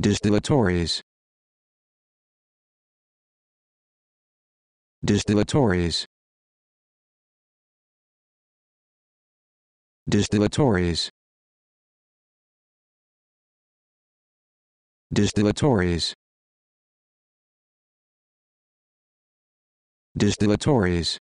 distillatories distillatories distillatories distillatories distillatories